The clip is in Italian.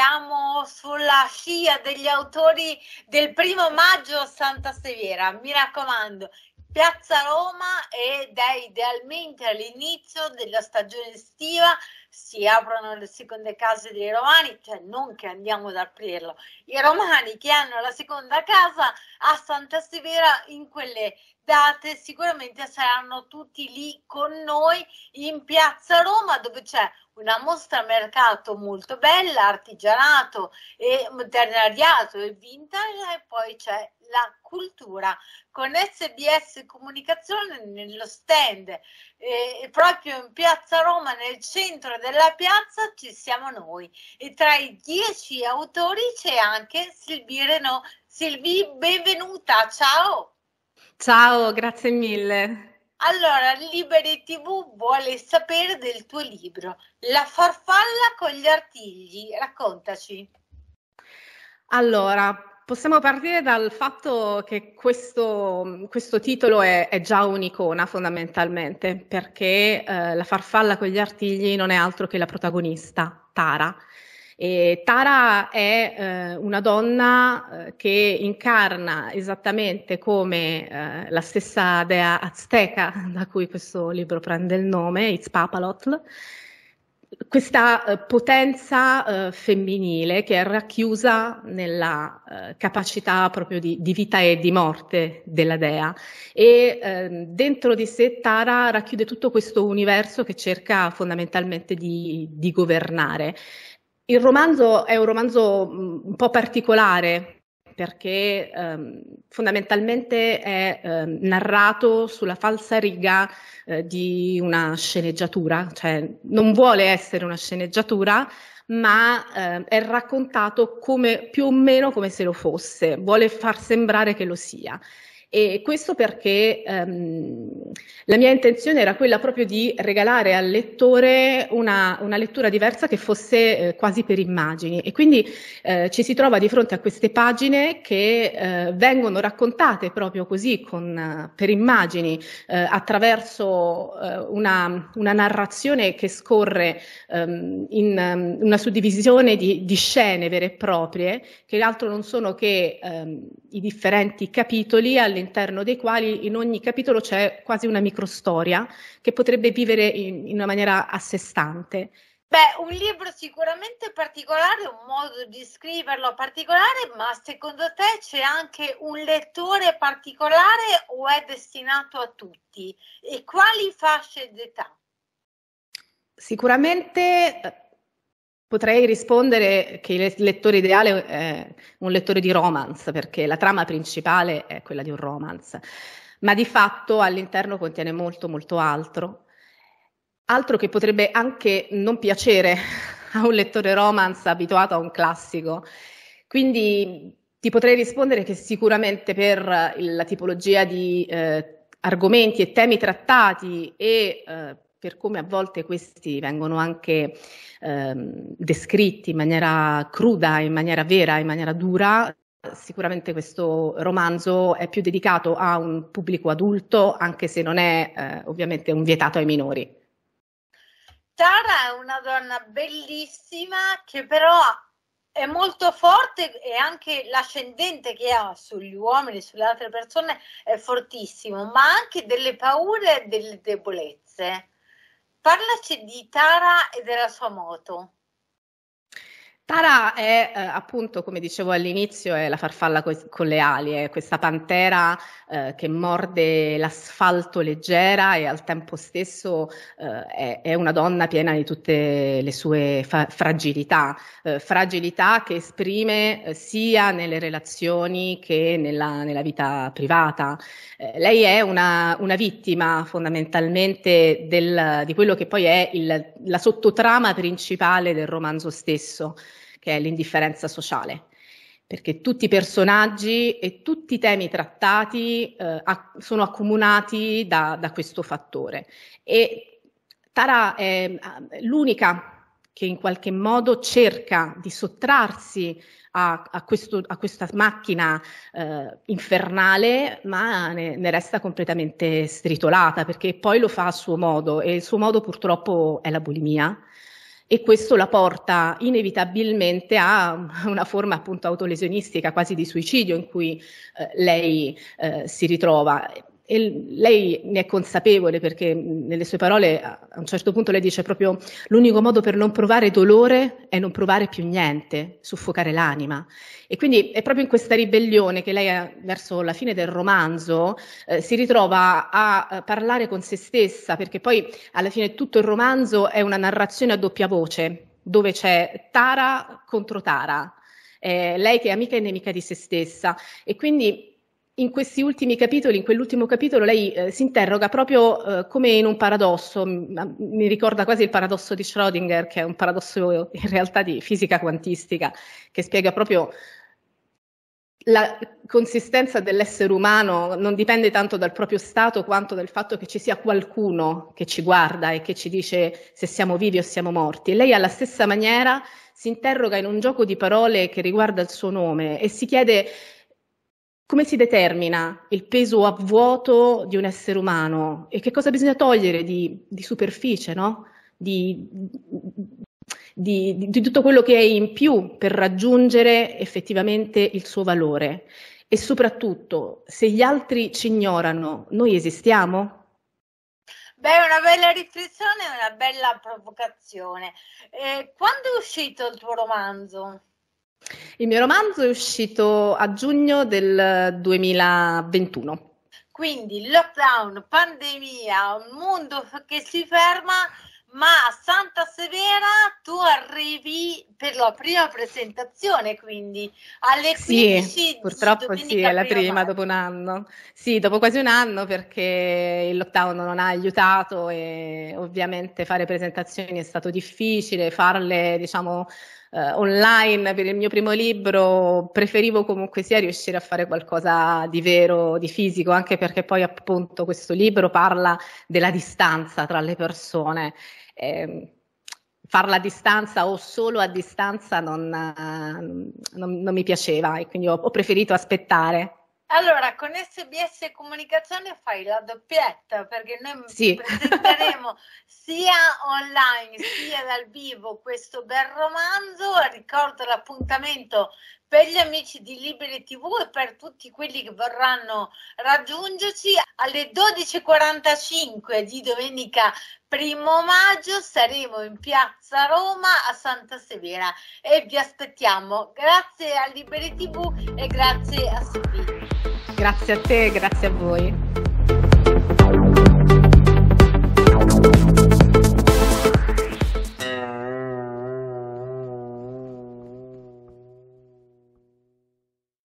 siamo sulla scia degli autori del primo maggio a Santa Severa, mi raccomando. Piazza Roma ed è idealmente all'inizio della stagione estiva, si aprono le seconde case dei romani, cioè non che andiamo ad aprirlo, i romani che hanno la seconda casa a Santa Severa in quelle date sicuramente saranno tutti lì con noi in Piazza Roma dove c'è una mostra mercato molto bella, artigianato e modernariato e vintage e poi c'è la cultura con SBS Comunicazione nello stand e proprio in piazza Roma nel centro della piazza ci siamo noi e tra i dieci autori c'è anche Silvi Renault. Silvi benvenuta, ciao! Ciao, grazie mille. Allora, Liberi TV vuole sapere del tuo libro, La farfalla con gli artigli. Raccontaci. Allora, possiamo partire dal fatto che questo, questo titolo è, è, già un'icona fondamentalmente, perché eh, la farfalla con gli artigli non è altro che la protagonista, Tara. E Tara è eh, una donna eh, che incarna esattamente come eh, la stessa dea azteca da cui questo libro prende il nome, Itzpapalotl, questa eh, potenza femminile che è racchiusa nella capacità proprio di, di, vita e di morte della dea e ehm, dentro di sé Tara racchiude tutto questo universo che cerca fondamentalmente di, di governare. Il romanzo è un romanzo un po' particolare perché ehm, fondamentalmente è ehm, narrato sulla falsa riga eh, di una sceneggiatura, cioè non vuole essere una sceneggiatura, ma eh, è raccontato come, più o meno come se lo fosse, vuole far sembrare che lo sia. E questo perché ehm, la mia intenzione era quella proprio di regalare al lettore una, una lettura diversa che fosse eh, quasi per immagini. E quindi eh, ci si trova di fronte a queste pagine che eh, vengono raccontate proprio così, con, eh, per immagini, eh, attraverso eh, una, una, narrazione che scorre ehm, in um, una suddivisione di, di, scene vere e proprie, che l'altro non sono che ehm, i differenti capitoli all'interno all'interno dei quali in ogni capitolo c'è quasi una microstoria che potrebbe vivere in, in una maniera a sé stante. Beh, un libro sicuramente particolare, un modo di scriverlo particolare, ma secondo te c'è anche un lettore particolare o è destinato a tutti? E quali fasce d'età? Sicuramente eh, Potrei rispondere che il lettore ideale è un lettore di romance, perché la trama principale è quella di un romance, ma di fatto all'interno contiene molto, molto altro, altro che potrebbe anche non piacere a un lettore romance abituato a un classico. Quindi ti potrei rispondere che sicuramente per la tipologia di eh, argomenti e temi trattati e eh, per come a volte questi vengono anche ehm, descritti in maniera cruda, in maniera vera, in maniera dura, sicuramente questo romanzo è più dedicato a un pubblico adulto, anche se non è eh, ovviamente un vietato ai minori. Tara è una donna bellissima che però è molto forte e anche l'ascendente che ha sugli uomini, sulle altre persone è fortissimo, ma anche delle paure e delle debolezze. Parlaci di Tara e della sua moto. Tara è eh, appunto, come dicevo all'inizio, è la farfalla co- con le ali, è questa pantera eh, che morde l'asfalto leggera e al tempo stesso eh, è, è, una donna piena di tutte le sue fa- fragilità, eh, fragilità che esprime eh, sia nelle relazioni che nella, nella vita privata. Eh, lei è una, una vittima fondamentalmente del, di quello che poi è il, la sottotrama principale del romanzo stesso che è l'indifferenza sociale, perché tutti i personaggi e tutti i temi trattati eh, sono accomunati da, da, questo fattore. E Tara è eh, l'unica che in qualche modo cerca di sottrarsi a, a, questo, a questa macchina eh, infernale, ma ne, ne, resta completamente stritolata perché poi lo fa a suo modo e il suo modo purtroppo è la bulimia e questo la porta inevitabilmente a una forma appunto autolesionistica, quasi di suicidio in cui eh, lei eh, si ritrova. E lei ne è consapevole perché nelle sue parole a un certo punto lei dice proprio l'unico modo per non provare dolore è non provare più niente, soffocare l'anima. E quindi è proprio in questa ribellione che lei eh, verso la fine del romanzo eh, si ritrova a, parlare con se stessa perché poi alla fine tutto il romanzo è una narrazione a doppia voce dove c'è Tara contro Tara. Eh, lei che è amica e nemica di se stessa e quindi in questi ultimi capitoli, in quell'ultimo capitolo, lei eh, si interroga proprio eh, come in un paradosso, mi ricorda quasi il paradosso di Schrödinger, che è un paradosso eh, in realtà di fisica quantistica, che spiega proprio la consistenza dell'essere umano non dipende tanto dal proprio stato quanto dal fatto che ci sia qualcuno che ci guarda e che ci dice se siamo vivi o siamo morti. E lei alla stessa maniera si interroga in un gioco di parole che riguarda il suo nome e si chiede come si determina il peso a vuoto di un essere umano e che cosa bisogna togliere di, di superficie, no? di, di, di, tutto quello che è in più per raggiungere effettivamente il suo valore. E soprattutto, se gli altri ci ignorano, noi esistiamo? Beh, è una bella riflessione e una bella provocazione. Eh, quando è uscito il tuo romanzo? Il mio romanzo è uscito a giugno del 2021. Quindi lockdown, pandemia, un mondo che si ferma, ma a Santa Severa tu arrivi per la prima presentazione, quindi alle 15 sì, purtroppo sì, è la prima dopo un anno. Sì, dopo quasi un anno perché il lockdown non ha aiutato e ovviamente fare presentazioni è stato difficile, farle, diciamo, eh, online per il mio primo libro, preferivo comunque sia riuscire a fare qualcosa di vero, di fisico, anche perché poi appunto questo libro parla della distanza tra le persone. Eh, farla a distanza o solo a distanza non, eh, non, non mi piaceva e quindi ho, ho preferito aspettare allora, con SBS Comunicazione fai la doppietta perché noi sì. presenteremo sia online sia dal vivo questo bel romanzo. Ricordo l'appuntamento per gli amici di Libere TV e per tutti quelli che vorranno raggiungerci alle 12.45 di domenica primo maggio saremo in piazza Roma a Santa Severa e vi aspettiamo. Grazie a Liberi TV e grazie a Sofì. Grazie a te, grazie a voi.